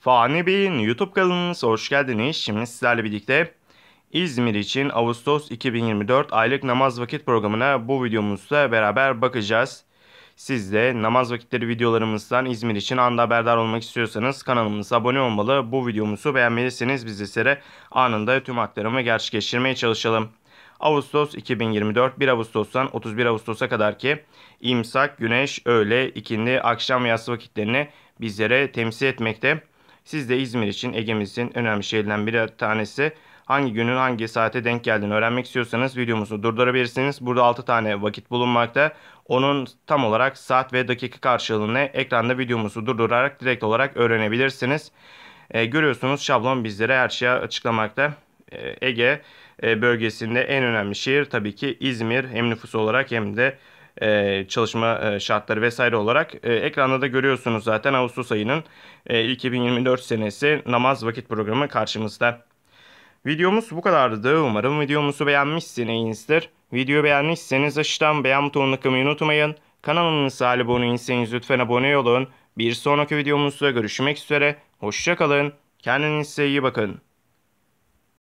Fani Bey'in YouTube kanalınıza hoş geldiniz. Şimdi sizlerle birlikte İzmir için Ağustos 2024 aylık namaz vakit programına bu videomuzla beraber bakacağız. Siz de namaz vakitleri videolarımızdan İzmir için anda haberdar olmak istiyorsanız kanalımıza abone olmalı. Bu videomuzu beğenmelisiniz. Biz sizlere anında tüm aktarımı gerçekleştirmeye çalışalım. Ağustos 2024 1 Ağustos'tan 31 Ağustos'a kadar ki imsak, güneş, öğle, ikindi, akşam ve yatsı vakitlerini bizlere temsil etmekte. Siz de İzmir için Ege'mizin önemli şehirlerinden bir tanesi. Hangi günün hangi saate denk geldiğini öğrenmek istiyorsanız videomuzu durdurabilirsiniz. Burada 6 tane vakit bulunmakta. Onun tam olarak saat ve dakika karşılığını ekranda videomuzu durdurarak direkt olarak öğrenebilirsiniz. E, görüyorsunuz şablon bizlere her şeyi açıklamakta. E, Ege e, bölgesinde en önemli şehir tabii ki İzmir hem nüfus olarak hem de e, çalışma e, şartları vesaire olarak e, ekranda da görüyorsunuz zaten Ağustos ayının e, 2024 senesi namaz vakit programı karşımızda. Videomuz bu kadardı. Umarım videomuzu beğenmişsinizdir. Videoyu beğenmişseniz aşağıdan beğen butonuna kılmayı unutmayın. Kanalımıza abone değilseniz lütfen abone olun. Bir sonraki videomuzda görüşmek üzere. Hoşçakalın. Kendinize iyi bakın.